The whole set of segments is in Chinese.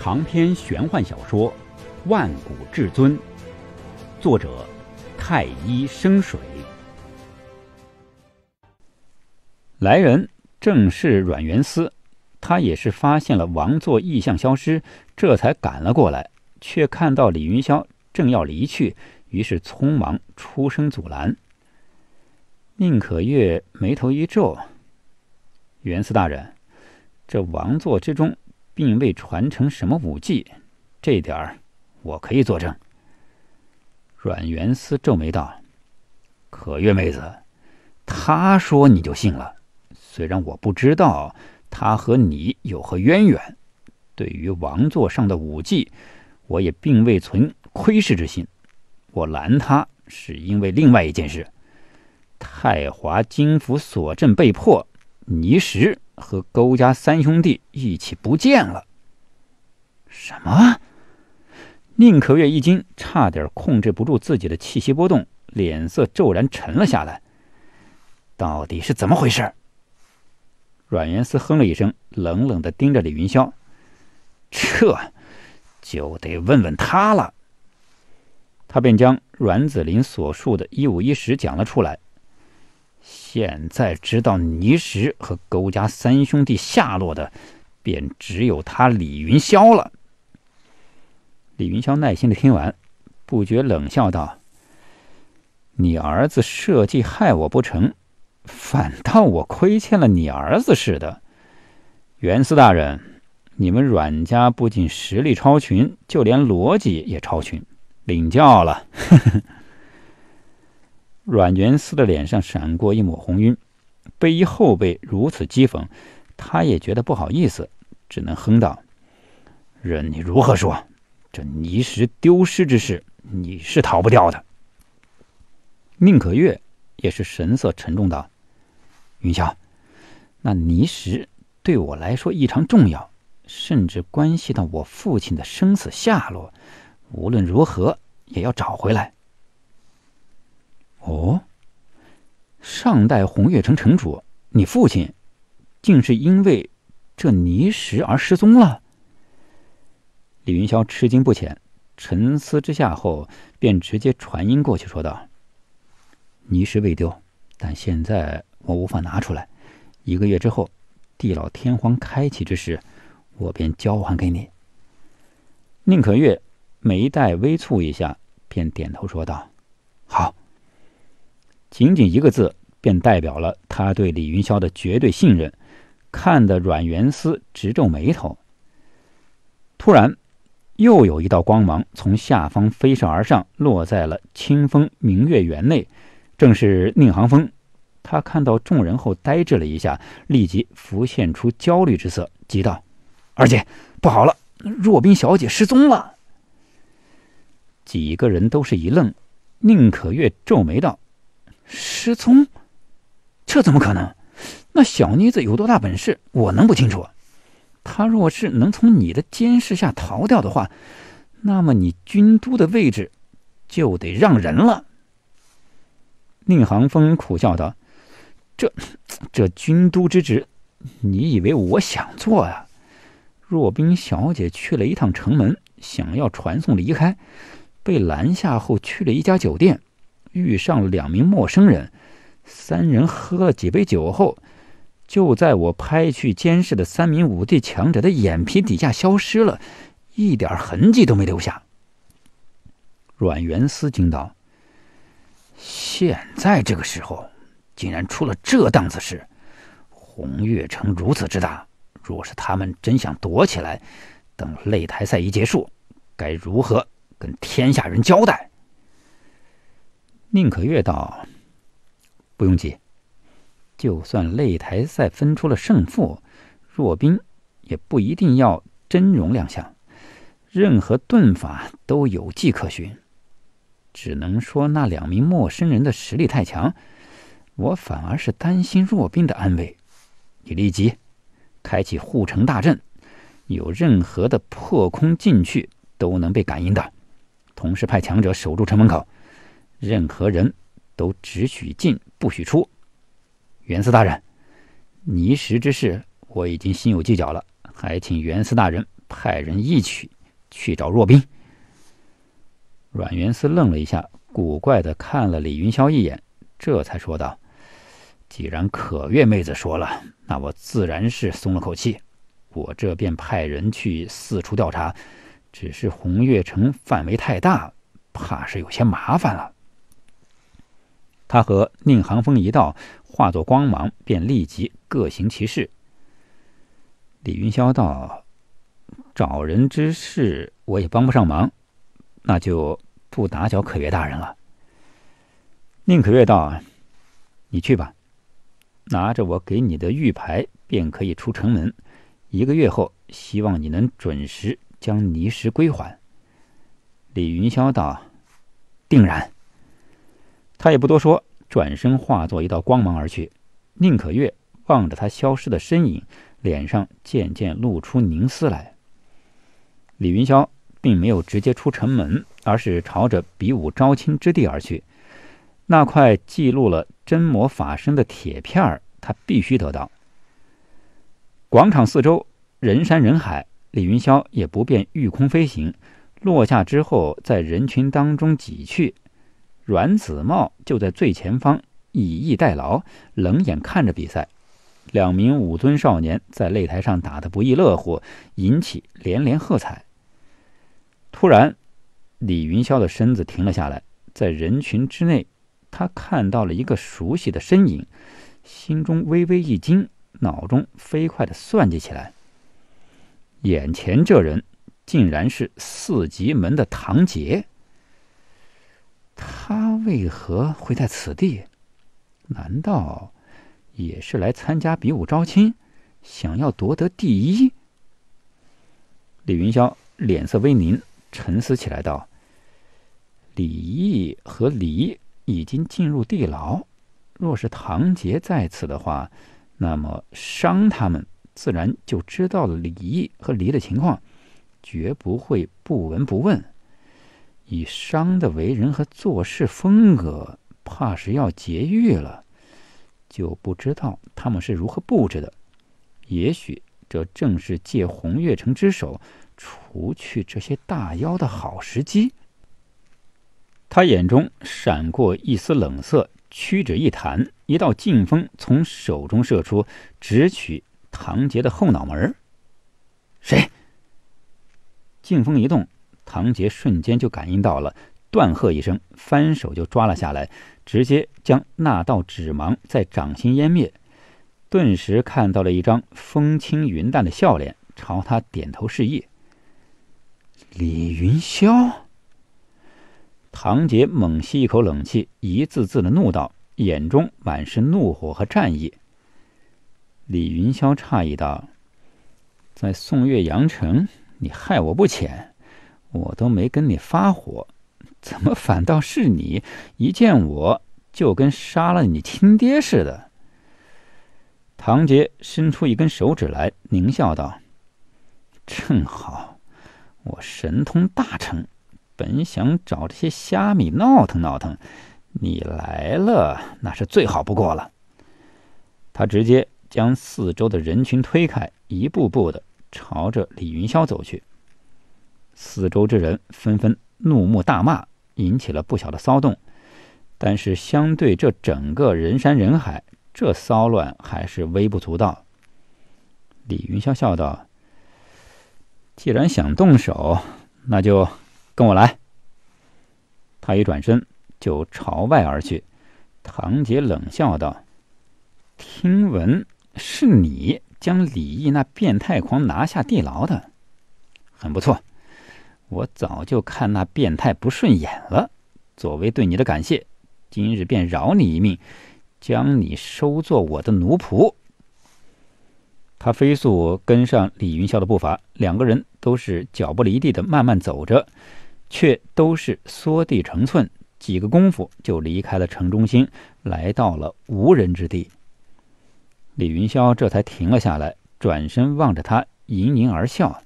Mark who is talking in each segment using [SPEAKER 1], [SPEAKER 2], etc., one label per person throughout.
[SPEAKER 1] 长篇玄幻小说《万古至尊》，作者：太一生水。来人正是阮元思，他也是发现了王座异象消失，这才赶了过来，却看到李云霄正要离去，于是匆忙出声阻拦。宁可月眉头一皱：“元思大人，这王座之中……”并未传承什么武技，这点儿我可以作证。阮元思皱眉道：“可月妹子，他说你就信了？虽然我不知道他和你有何渊源，对于王座上的武技，我也并未存窥视之心。我拦他，是因为另外一件事：太华金府锁阵被破，泥石。”和勾家三兄弟一起不见了。什么？宁可月一惊，差点控制不住自己的气息波动，脸色骤然沉了下来。到底是怎么回事？阮元思哼了一声，冷冷的盯着李云霄：“这就得问问他了。”他便将阮子林所述的一五一十讲了出来。现在知道倪石和勾家三兄弟下落的，便只有他李云霄了。李云霄耐心的听完，不觉冷笑道：“你儿子设计害我不成，反倒我亏欠了你儿子似的。”袁四大人，你们阮家不仅实力超群，就连逻辑也超群，领教了。阮元思的脸上闪过一抹红晕，被一后辈如此讥讽，他也觉得不好意思，只能哼道：“任你如何说，这泥石丢失之事，你是逃不掉的。”宁可月也是神色沉重道：“云霄，那泥石对我来说异常重要，甚至关系到我父亲的生死下落，无论如何也要找回来。”哦，上代红月城城主，你父亲，竟是因为这泥石而失踪了。李云霄吃惊不浅，沉思之下后，便直接传音过去说道：“泥石未丢，但现在我无法拿出来。一个月之后，地老天荒开启之时，我便交还给你。”宁可月眉黛微蹙一下，便点头说道：“好。”仅仅一个字，便代表了他对李云霄的绝对信任，看得阮元思直皱眉头。突然，又有一道光芒从下方飞射而上，落在了清风明月园内，正是宁行风。他看到众人后，呆滞了一下，立即浮现出焦虑之色，急道：“二姐，不好了，若冰小姐失踪了。”几个人都是一愣，宁可月皱眉道。失聪？这怎么可能？那小妮子有多大本事？我能不清楚？她若是能从你的监视下逃掉的话，那么你军都的位置就得让人了。宁行风苦笑道：“这，这军都之职，你以为我想做啊？若冰小姐去了一趟城门，想要传送离开，被拦下后去了一家酒店。遇上两名陌生人，三人喝了几杯酒后，就在我拍去监视的三名武帝强者的眼皮底下消失了，一点痕迹都没留下。阮元思惊道：“现在这个时候，竟然出了这档子事！红月城如此之大，若是他们真想躲起来，等擂台赛一结束，该如何跟天下人交代？”宁可月道：“不用急，就算擂台赛分出了胜负，若冰也不一定要真容亮相，任何遁法都有迹可循。只能说那两名陌生人的实力太强，我反而是担心若冰的安危。你立即开启护城大阵，有任何的破空进去都能被感应的，同时派强者守住城门口。”任何人都只许进不许出，元四大人，泥石之事我已经心有计较了，还请元四大人派人一起去找若冰。阮元思愣了一下，古怪的看了李云霄一眼，这才说道：“既然可月妹子说了，那我自然是松了口气。我这便派人去四处调查，只是红月城范围太大，怕是有些麻烦了。”他和宁寒风一道化作光芒，便立即各行其事。李云霄道：“找人之事，我也帮不上忙，那就不打搅可月大人了。”宁可月道：“你去吧，拿着我给你的玉牌，便可以出城门。一个月后，希望你能准时将泥石归还。”李云霄道：“定然。”他也不多说，转身化作一道光芒而去。宁可月望着他消失的身影，脸上渐渐露出凝思来。李云霄并没有直接出城门，而是朝着比武招亲之地而去。那块记录了真魔法身的铁片儿，他必须得到。广场四周人山人海，李云霄也不便御空飞行，落下之后在人群当中挤去。阮子茂就在最前方，以逸待劳，冷眼看着比赛。两名武尊少年在擂台上打得不亦乐乎，引起连连喝彩。突然，李云霄的身子停了下来，在人群之内，他看到了一个熟悉的身影，心中微微一惊，脑中飞快的算计起来。眼前这人，竟然是四级门的唐杰。他为何会在此地？难道也是来参加比武招亲，想要夺得第一？李云霄脸色微凝，沉思起来，道：“李毅和李已经进入地牢，若是唐杰在此的话，那么伤他们自然就知道了李毅和李的情况，绝不会不闻不问。”以商的为人和做事风格，怕是要劫狱了。就不知道他们是如何布置的。也许这正是借红月城之手除去这些大妖的好时机。他眼中闪过一丝冷色，屈指一弹，一道劲风从手中射出，直取唐杰的后脑门。谁？劲风一动。唐杰瞬间就感应到了，断喝一声，翻手就抓了下来，直接将那道纸芒在掌心湮灭。顿时看到了一张风轻云淡的笑脸，朝他点头示意。李云霄，唐杰猛吸一口冷气，一字字的怒道，眼中满是怒火和战意。李云霄诧异道：“在宋岳阳城，你害我不浅。”我都没跟你发火，怎么反倒是你一见我就跟杀了你亲爹似的？唐杰伸出一根手指来，狞笑道：“正好，我神通大成，本想找这些虾米闹腾闹腾，你来了那是最好不过了。”他直接将四周的人群推开，一步步的朝着李云霄走去。四周之人纷纷怒目大骂，引起了不小的骚动。但是相对这整个人山人海，这骚乱还是微不足道。李云霄笑道：“既然想动手，那就跟我来。”他一转身就朝外而去。唐杰冷笑道：“听闻是你将李毅那变态狂拿下地牢的，很不错。”我早就看那变态不顺眼了，作为对你的感谢，今日便饶你一命，将你收做我的奴仆。他飞速跟上李云霄的步伐，两个人都是脚不离地的慢慢走着，却都是缩地成寸，几个功夫就离开了城中心，来到了无人之地。李云霄这才停了下来，转身望着他，盈盈而笑。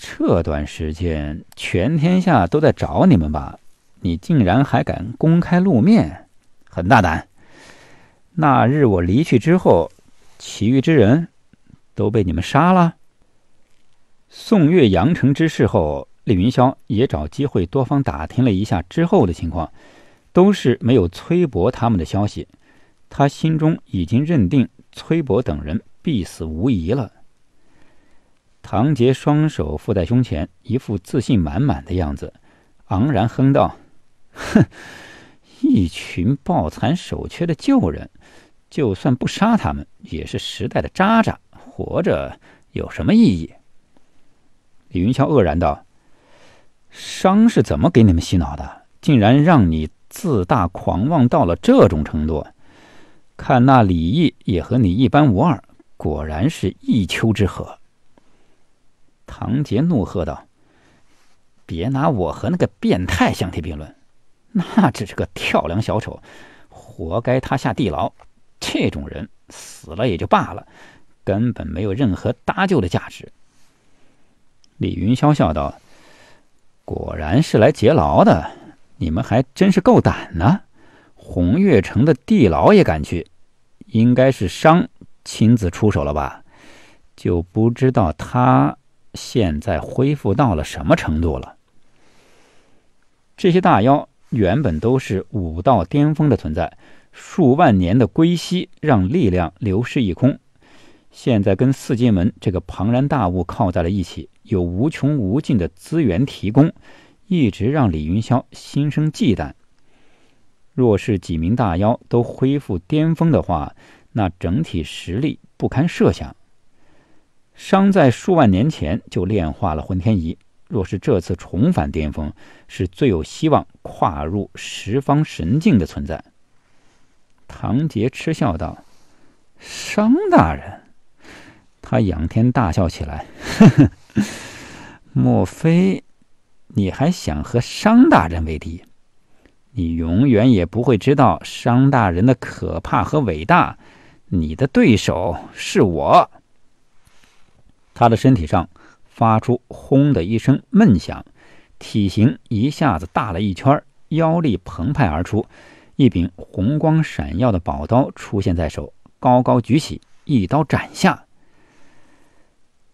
[SPEAKER 1] 这段时间，全天下都在找你们吧？你竟然还敢公开露面，很大胆！那日我离去之后，其余之人，都被你们杀了。宋月阳城之事后，李云霄也找机会多方打听了一下之后的情况，都是没有崔伯他们的消息。他心中已经认定崔伯等人必死无疑了。唐杰双手附在胸前，一副自信满满的样子，昂然哼道：“哼，一群抱残守缺的旧人，就算不杀他们，也是时代的渣渣，活着有什么意义？”李云霄愕然道：“商是怎么给你们洗脑的？竟然让你自大狂妄到了这种程度？看那李毅也和你一般无二，果然是一丘之貉。”唐杰怒喝道：“别拿我和那个变态相提并论，那只是个跳梁小丑，活该他下地牢。这种人死了也就罢了，根本没有任何搭救的价值。”李云霄笑道：“果然是来劫牢的，你们还真是够胆呢。红月城的地牢也敢去，应该是商亲自出手了吧？就不知道他……”现在恢复到了什么程度了？这些大妖原本都是武道巅峰的存在，数万年的归西让力量流失一空。现在跟四金门这个庞然大物靠在了一起，有无穷无尽的资源提供，一直让李云霄心生忌惮。若是几名大妖都恢复巅峰的话，那整体实力不堪设想。商在数万年前就炼化了混天仪，若是这次重返巅峰，是最有希望跨入十方神境的存在。唐杰嗤笑道：“商大人！”他仰天大笑起来：“ 莫非你还想和商大人为敌？你永远也不会知道商大人的可怕和伟大。你的对手是我。”他的身体上发出“轰”的一声闷响，体型一下子大了一圈，腰力澎湃而出，一柄红光闪耀的宝刀出现在手，高高举起，一刀斩下。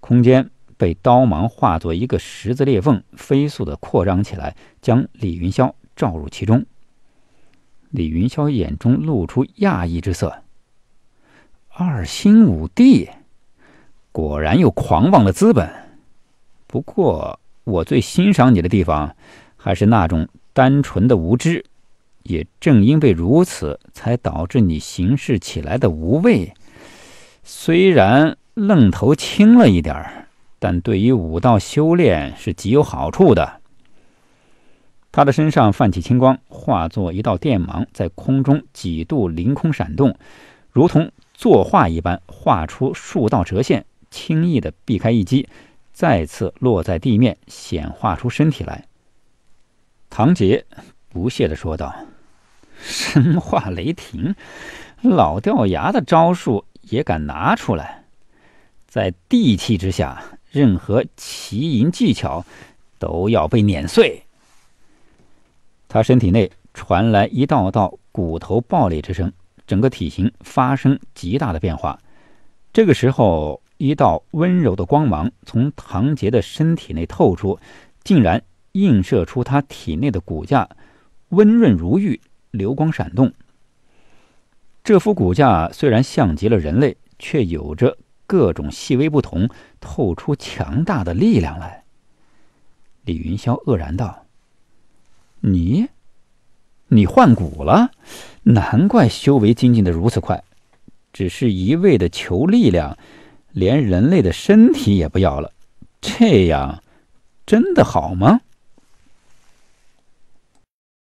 [SPEAKER 1] 空间被刀芒化作一个十字裂缝，飞速的扩张起来，将李云霄罩入其中。李云霄眼中露出讶异之色：“二星五帝。”果然有狂妄的资本，不过我最欣赏你的地方，还是那种单纯的无知。也正因为如此，才导致你行事起来的无畏。虽然愣头青了一点儿，但对于武道修炼是极有好处的。他的身上泛起青光，化作一道电芒，在空中几度凌空闪动，如同作画一般，画出数道折线。轻易的避开一击，再次落在地面，显化出身体来。唐杰不屑的说道：“神化雷霆，老掉牙的招数也敢拿出来？在地气之下，任何奇淫技巧都要被碾碎。”他身体内传来一道道骨头爆裂之声，整个体型发生极大的变化。这个时候。一道温柔的光芒从唐杰的身体内透出，竟然映射出他体内的骨架，温润如玉，流光闪动。这幅骨架虽然像极了人类，却有着各种细微不同，透出强大的力量来。李云霄愕然道：“你，你换骨了？难怪修为精进得如此快，只是一味的求力量。”连人类的身体也不要了，这样真的好吗？